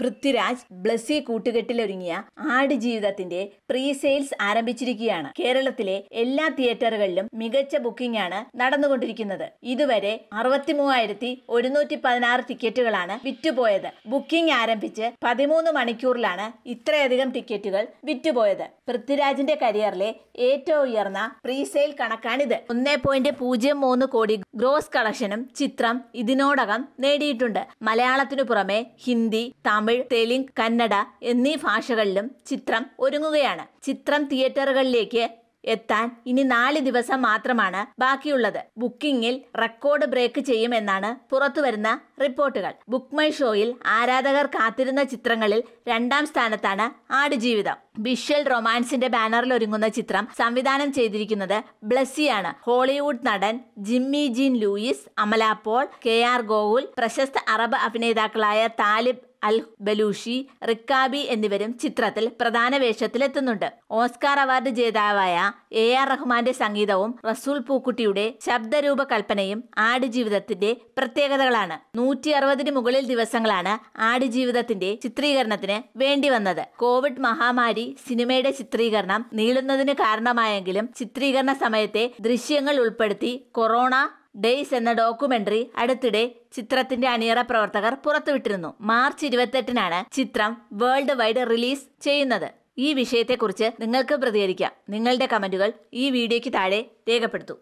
പൃഥ്വിരാജ് ബ്ലസ്സി കൂട്ടുകെട്ടിലൊരുങ്ങിയ ജീവിതത്തിന്റെ pre sales ആരംഭിച്ചിരിക്കുകയാണ് കേരളത്തിലെ എല്ലാ തിയേറ്ററുകളിലും മികച്ച ബുക്കിംഗ് ആണ് നടന്നുകൊണ്ടിരിക്കുന്നത് ഇതുവരെ അറുപത്തി മൂവായിരത്തി ഒരുന്നൂറ്റി പതിനാറ് ടിക്കറ്റുകളാണ് വിറ്റുപോയത് ബുക്കിംഗ് ആരംഭിച്ച് പതിമൂന്ന് മണിക്കൂറിലാണ് ഇത്രയധികം ടിക്കറ്റുകൾ വിറ്റുപോയത് പൃഥ്വിരാജിന്റെ കരിയറിലെ ഏറ്റവും ഉയർന്ന പ്രീ സെയിൽ കണക്കാണിത് ഒന്നേ പോയിന്റ് പൂജ്യം മൂന്ന് കോടി ഗ്രോസ് കളക്ഷനും ചിത്രം ഇതിനോടകം നേടിയിട്ടുണ്ട് മലയാളത്തിനു പുറമെ ഹിന്ദി തമിഴ് തമിഴ് തെലുങ്ക് കന്നഡ എന്നീ ഭാഷകളിലും ചിത്രം ഒരുങ്ങുകയാണ് ചിത്രം തിയേറ്ററുകളിലേക്ക് എത്താൻ ഇനി നാല് ദിവസം മാത്രമാണ് ബാക്കിയുള്ളത് ബുക്കിംഗിൽ റെക്കോർഡ് ബ്രേക്ക് ചെയ്യുമെന്നാണ് പുറത്തുവരുന്ന റിപ്പോർട്ടുകൾ ബുക്ക് മൈ ഷോയിൽ ആരാധകർ കാത്തിരുന്ന ചിത്രങ്ങളിൽ രണ്ടാം സ്ഥാനത്താണ് ആടുജീവിതം വിഷ്വൽ റൊമാൻസിന്റെ ബാനറിൽ ഒരുങ്ങുന്ന ചിത്രം സംവിധാനം ചെയ്തിരിക്കുന്നത് ബ്ലസ്സിയാണ് ഹോളിവുഡ് നടൻ Jimmy Jean Louis Amala Paul K R Gokul പ്രശസ്ത അറബ് അഭിനേതാക്കളായ താലിബ് അൽ ബലൂഷി റിക്കാബി എന്നിവരും ചിത്രത്തിൽ പ്രധാന വേഷത്തിലെത്തുന്നുണ്ട് ഓസ്കാർ അവാർഡ് ജേതാവായ എ ആർ റഹ്മാന്റെ സംഗീതവും റസൂൽ പൂക്കുട്ടിയുടെ ശബ്ദരൂപകൽപ്പനയും ആടുജീവിതത്തിന്റെ പ്രത്യേകതകളാണ് നൂറ്റി അറുപതിന് മുകളിൽ ദിവസങ്ങളാണ് ആടുജീവിതത്തിന്റെ ചിത്രീകരണത്തിന് വേണ്ടി വന്നത് കോവിഡ് മഹാമാരി സിനിമയുടെ ചിത്രീകരണം നീളുന്നതിന് കാരണമായെങ്കിലും ചിത്രീകരണ സമയത്തെ ദൃശ്യങ്ങൾ ഉൾപ്പെടുത്തി കൊറോണ ഡേയ്സ് എന്ന ഡോക്യുമെന്ററി അടുത്തിടെ ചിത്രത്തിന്റെ അണിയറ പ്രവർത്തകർ പുറത്തുവിട്ടിരുന്നു മാർച്ച് ഇരുപത്തെട്ടിനാണ് ചിത്രം വേൾഡ് വൈഡ് റിലീസ് ചെയ്യുന്നത് ഈ വിഷയത്തെക്കുറിച്ച് നിങ്ങൾക്ക് പ്രതികരിക്കാം നിങ്ങളുടെ കമന്റുകൾ ഈ വീഡിയോയ്ക്ക് താഴെ രേഖപ്പെടുത്തു